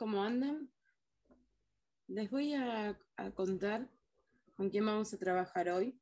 ¿Cómo andan? Les voy a, contar con quién vamos a trabajar hoy,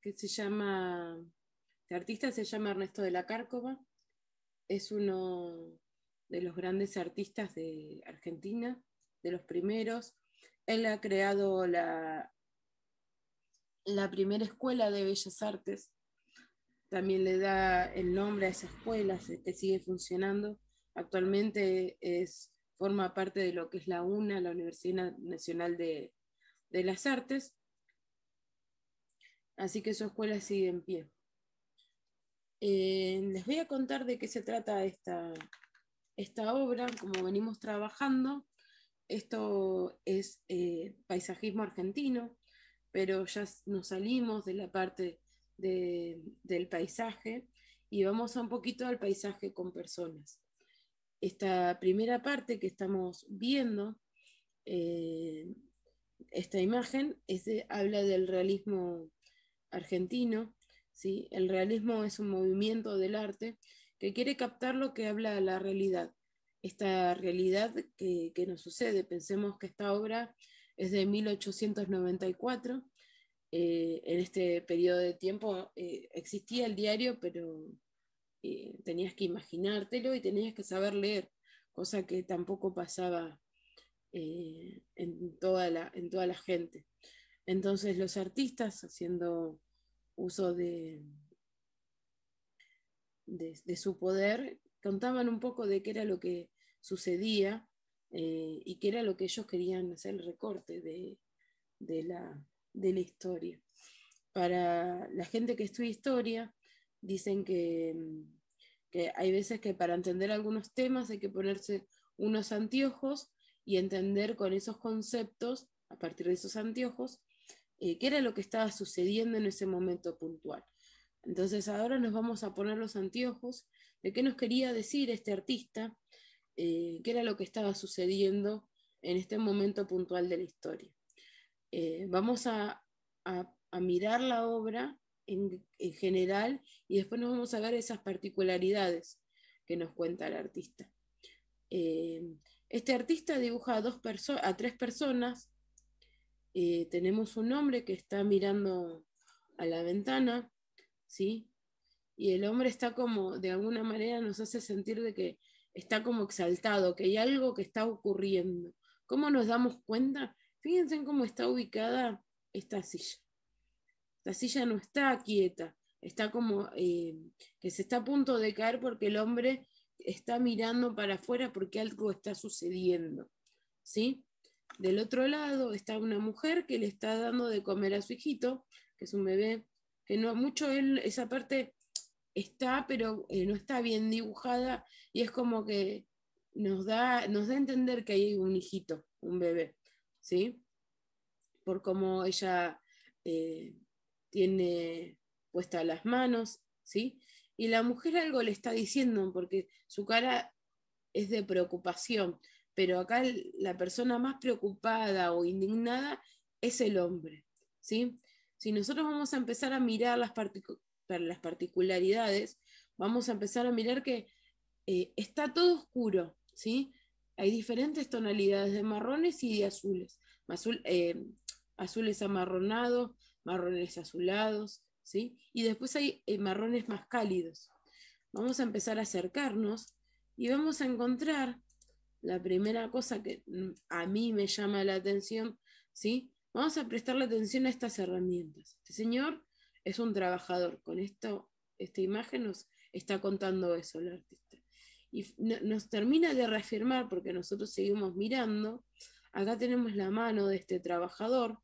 que se llama, este artista se llama Ernesto de la Cárcova, es uno de los grandes artistas de Argentina, de los primeros. Él ha creado la, la primera escuela de bellas artes, también le da el nombre a esa escuela que sigue funcionando. Actualmente es forma parte de lo que es la UNA, la Universidad Nacional de, las Artes. Así que su escuela sigue en pie. Eh, les voy a contar de qué se trata esta, esta obra, como venimos trabajando. Esto es eh, paisajismo argentino, pero ya nos salimos de la parte del paisaje y vamos a un poquito al paisaje con personas esta primera parte que estamos viendo, eh, esta imagen, habla del realismo argentino. ¿sí? El realismo es un movimiento del arte que quiere captar lo que habla la realidad, esta realidad que, nos sucede. Pensemos que esta obra es de 1894. Eh, en este periodo de tiempo eh, existía el diario, pero eh, tenías que imaginártelo y tenías que saber leer, cosa que tampoco pasaba eh, en, toda la, gente. Entonces los artistas haciendo uso de, de, su poder contaban un poco de qué era lo que sucedía eh, y qué era lo que ellos querían hacer el recorte de, la, de la historia. Para la gente que estudia historia, dicen que, hay veces que para entender algunos temas hay que ponerse unos anteojos y entender con esos conceptos, a partir de esos anteojos, eh, qué era lo que estaba sucediendo en ese momento puntual. Entonces ahora nos vamos a poner los anteojos de qué nos quería decir este artista, eh, qué era lo que estaba sucediendo en este momento puntual de la historia. Eh, vamos a, mirar la obra en, general y después nos vamos a ver esas particularidades que nos cuenta el artista. Eh, este artista dibuja a, dos a tres personas. Eh, tenemos un hombre que está mirando a la ventana, ¿sí? Y el hombre está como, de alguna manera nos hace sentir de que está como exaltado, que hay algo que está ocurriendo. ¿Cómo nos damos cuenta? Fíjense en cómo está ubicada esta silla. La silla no está quieta, está como eh, que se está a punto de caer porque el hombre está mirando para afuera porque algo está sucediendo. ¿sí? Del otro lado está una mujer que le está dando de comer a su hijito, que es un bebé, que no mucho él, esa parte está, pero eh, no está bien dibujada y es como que nos da, nos da a entender que hay un hijito, un bebé, ¿sí? Por cómo ella eh, tiene puestas las manos, ¿sí? Y la mujer algo le está diciendo porque su cara es de preocupación, pero acá la persona más preocupada o indignada es el hombre, ¿sí? Si nosotros vamos a empezar a mirar las, las particularidades, vamos a empezar a mirar que eh, está todo oscuro, ¿sí? Hay diferentes tonalidades de marrones y de azules. Azul, eh, azules amarronados, marrones azulados, ¿sí? Y después hay eh, marrones más cálidos. Vamos a empezar a acercarnos y vamos a encontrar la primera cosa que mm, a mí me llama la atención, ¿sí? Vamos a prestarle atención a estas herramientas. Este señor es un trabajador. Con esto, esta imagen nos está contando eso el artista. Y nos termina de reafirmar, porque nosotros seguimos mirando, acá tenemos la mano de este trabajador,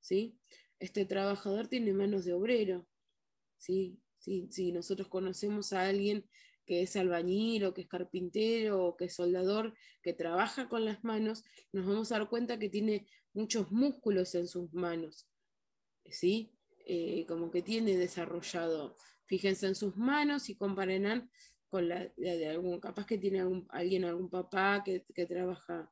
¿sí? este trabajador tiene manos de obrero. ¿sí? Si, nosotros conocemos a alguien que es albañil o que es carpintero o que es soldador, que trabaja con las manos, nos vamos a dar cuenta que tiene muchos músculos en sus manos. ¿sí? Eh, como que tiene desarrollado. Fíjense en sus manos y comparen con la, de algún, capaz que tiene alguien, algún papá que trabaja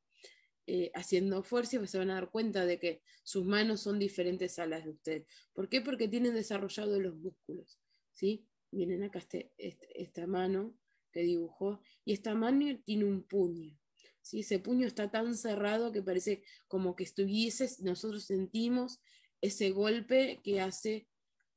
eh, haciendo fuerza y se van a dar cuenta de que sus manos son diferentes a las de usted. ¿Por qué? Porque tienen desarrollados los músculos. ¿sí? Miren acá este, este, esta mano que dibujó y esta mano tiene un puño. ¿sí? Ese puño está tan cerrado que parece como que estuviese, nosotros sentimos ese golpe que hace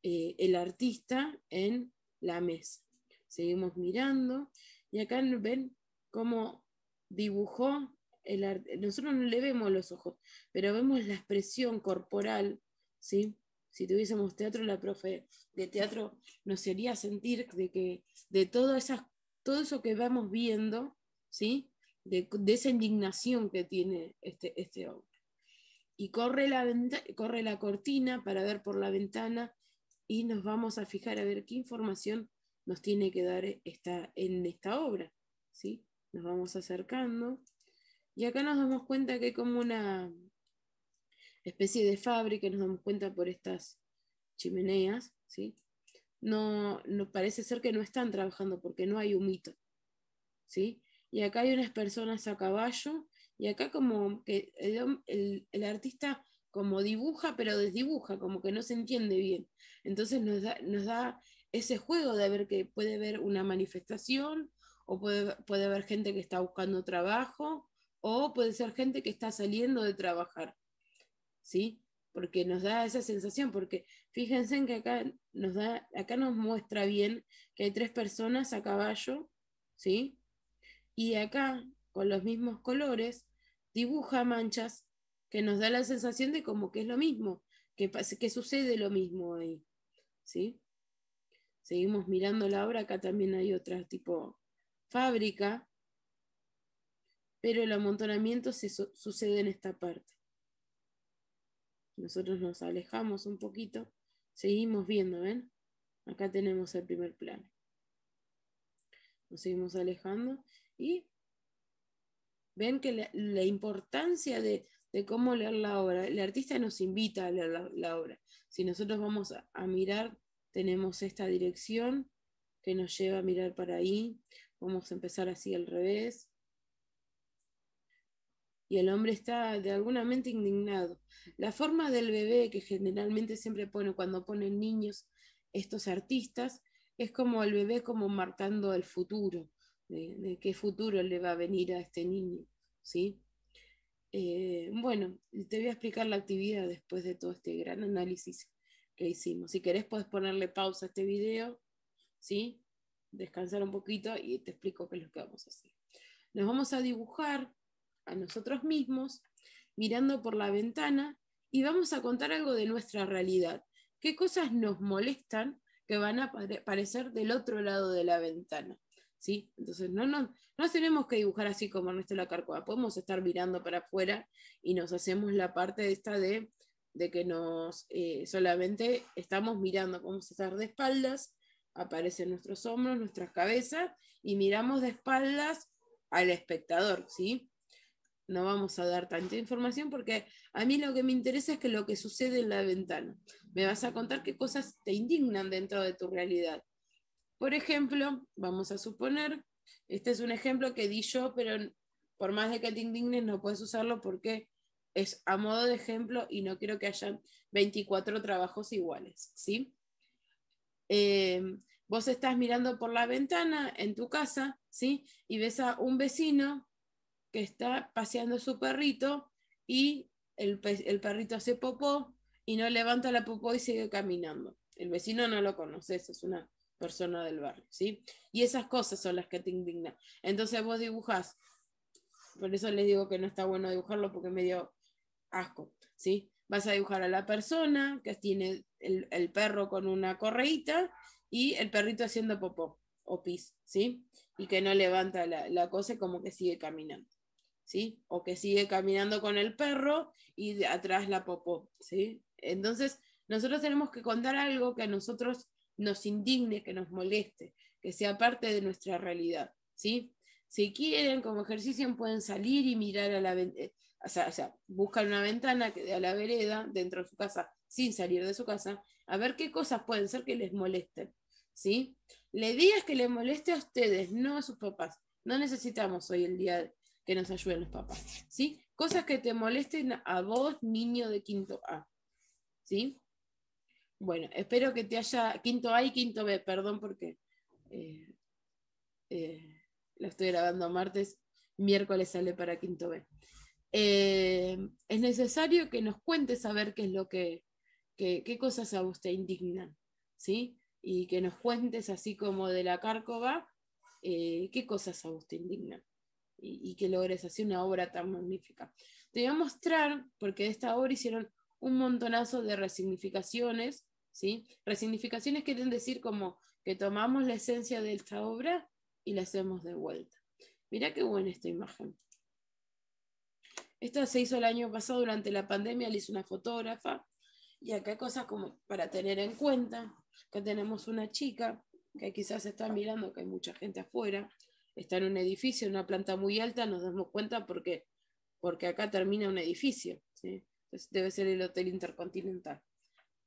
eh, el artista en la mesa. Seguimos mirando y acá ven cómo dibujó el, nosotros no le vemos los ojos, pero vemos la expresión corporal, ¿sí? Si tuviésemos teatro, la profe de teatro nos sería sentir de que de todo, esas, todo eso que vamos viendo, ¿sí? De, esa indignación que tiene este, este hombre. Y corre la, corre la cortina para ver por la ventana y nos vamos a fijar a ver qué información nos tiene que dar esta, en esta obra. ¿sí? Nos vamos acercando y acá nos damos cuenta que hay como una especie de fábrica, nos damos cuenta por estas chimeneas, ¿sí? No, no parece ser que no están trabajando porque no hay humito, ¿sí? Y acá hay unas personas a caballo y acá como que el, artista como dibuja pero desdibuja, como que no se entiende bien. Entonces nos da, ese juego de ver que puede haber una manifestación o puede, puede haber gente que está buscando trabajo o puede ser gente que está saliendo de trabajar, ¿sí? Porque nos da esa sensación, porque fíjense en que acá nos, da, acá nos muestra bien que hay tres personas a caballo, ¿sí? Y acá, con los mismos colores, dibuja manchas que nos da la sensación de como que es lo mismo, que, que sucede lo mismo ahí, ¿sí? Seguimos mirando la obra, acá también hay otra tipo fábrica, pero el amontonamiento se sucede en esta parte. Nosotros nos alejamos un poquito, seguimos viendo, ¿ven? Acá tenemos el primer plano. Nos seguimos alejando y ven que la, importancia de, cómo leer la obra, el artista nos invita a leer la, obra. Si nosotros vamos a mirar, tenemos esta dirección que nos lleva a mirar para ahí, vamos a empezar así al revés, y el hombre está de alguna mente indignado. La forma del bebé que generalmente siempre pone cuando ponen niños estos artistas es como el bebé como marcando el futuro, de, qué futuro le va a venir a este niño, ¿sí? Eh, bueno, te voy a explicar la actividad después de todo este gran análisis que hicimos. Si querés puedes ponerle pausa a este video, ¿sí? Descansar un poquito y te explico qué es lo que vamos a hacer. Nos vamos a dibujar a nosotros mismos mirando por la ventana y vamos a contar algo de nuestra realidad. ¿Qué cosas nos molestan que van a aparecer del otro lado de la ventana? ¿Sí? Entonces, no, no, no tenemos que dibujar así como nuestra la podemos estar mirando para afuera y nos hacemos la parte esta de, de que nos eh, solamente estamos mirando, podemos estar de espaldas, aparecen nuestros hombros, nuestras cabezas y miramos de espaldas al espectador, ¿sí? no vamos a dar tanta información porque a mí lo que me interesa es que lo que sucede en la ventana. Me vas a contar qué cosas te indignan dentro de tu realidad. Por ejemplo, vamos a suponer, este es un ejemplo que di yo, pero por más de que te indignes no puedes usarlo porque es a modo de ejemplo y no quiero que hayan 24 trabajos iguales, ¿sí? Eh, vos estás mirando por la ventana en tu casa, ¿sí? Y ves a un vecino que está paseando su perrito y el, perrito hace popó y no levanta la popó y sigue caminando. El vecino no lo eso es una persona del barrio, ¿sí? Y esas cosas son las que te indignan. Entonces vos dibujas, por eso les digo que no está bueno dibujarlo porque me dio asco, ¿sí? Vas a dibujar a la persona que tiene el, perro con una correita y el perrito haciendo popó o pis, ¿sí? Y que no levanta la, la cosa y como que sigue caminando. ¿sí? O que sigue caminando con el perro y de atrás la popó, ¿sí? Entonces, nosotros tenemos que contar algo que a nosotros nos indigne, que nos moleste, que sea parte de nuestra realidad, ¿sí? Si quieren, como ejercicio, pueden salir y mirar a la ventana, eh, o sea, una ventana que a la vereda dentro de su casa, sin salir de su casa, a ver qué cosas pueden ser que les molesten, ¿sí? Le digas que les moleste a ustedes, no a sus papás. No necesitamos hoy el día que nos ayuden los papás, ¿sí? Cosas que te molesten a vos, niño de quinto A, ¿sí? Bueno, espero que te haya, quinto A y quinto B, perdón porque eh, eh, lo estoy grabando martes, miércoles sale para quinto B. Eh, es necesario que nos cuentes a ver qué es lo que, qué cosas a vos te indignan, ¿sí? Y que nos cuentes así como de la cárcova, qué cosas a vos te indignan y, que logres hacer una obra tan magnífica. Te voy a mostrar, porque de esta obra hicieron un montonazo de resignificaciones, ¿sí? Resignificaciones quieren decir como que tomamos la esencia de esta obra y la hacemos de vuelta. Mira qué buena esta imagen. Esta se hizo el año pasado durante la pandemia, le hizo una fotógrafa. Y acá hay cosas como para tener en cuenta. que tenemos una chica que quizás está mirando que hay mucha gente afuera está en un edificio, en una planta muy alta, nos damos cuenta porque, porque acá termina un edificio. debe ser el Hotel Intercontinental.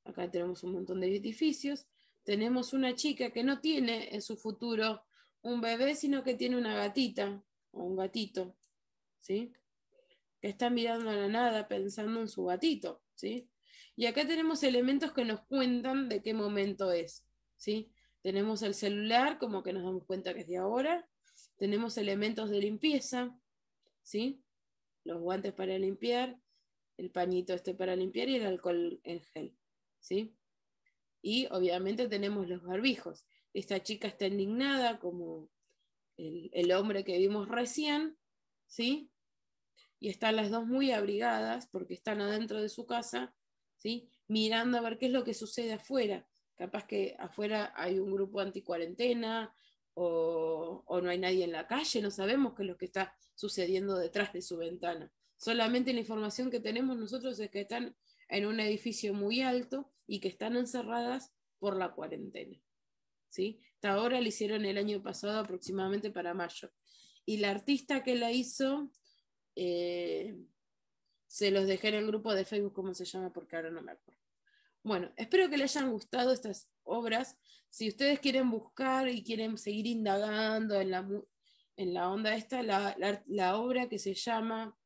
Acá tenemos un montón de edificios. Tenemos una chica que no tiene en su futuro un bebé, sino que tiene una gatita o un gatito, ¿sí? Que está mirando a la nada pensando en su gatito, ¿sí? Y acá tenemos elementos que nos cuentan de qué momento es, ¿sí? Tenemos el celular, como que nos damos cuenta que es de ahora tenemos elementos de limpieza, los guantes para limpiar, el pañito este para limpiar y el alcohol en gel. Y obviamente tenemos los barbijos. Esta chica está indignada como el, hombre que vimos recién, ¿sí? y están las dos muy abrigadas porque están adentro de su casa, mirando a ver qué es lo que sucede afuera. Capaz que afuera hay un grupo anticuarentena, o, no hay nadie en la calle, no sabemos qué es lo que está sucediendo detrás de su ventana. Solamente la información que tenemos nosotros es que están en un edificio muy alto y que están encerradas por la cuarentena. ¿sí? Esta obra la hicieron el año pasado aproximadamente para mayo. Y la artista que la hizo, eh, se los dejé en el grupo de Facebook, ¿cómo se llama? Porque ahora no me acuerdo. Bueno, espero que les hayan gustado estas obras si ustedes quieren buscar y quieren seguir indagando en la, en la onda esta, la, obra que se llama,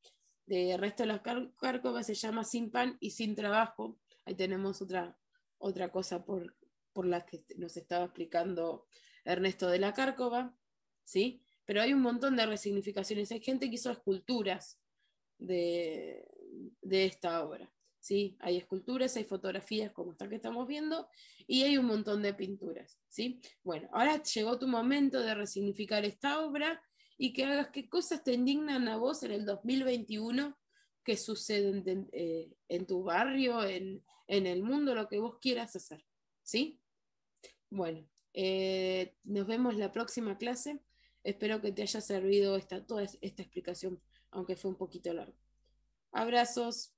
de Resto de las Cárcova, se llama Sin Pan y Sin Trabajo. Ahí tenemos otra, otra cosa por, por la que nos estaba explicando Ernesto de la Cárcova, ¿sí? Pero hay un montón de resignificaciones. Hay gente que hizo esculturas de esta obra. Hay esculturas, hay fotografías como esta que estamos viendo y hay un montón de pinturas, ¿sí? Bueno, ahora llegó tu momento de resignificar esta obra y que hagas qué cosas te indignan a vos en el 2021 que suceden en, eh, tu barrio, en, el mundo, lo que vos quieras hacer, ¿sí? Bueno, eh, nos vemos la próxima clase. Espero que te haya servido esta, toda esta explicación, aunque fue un poquito largo. Abrazos.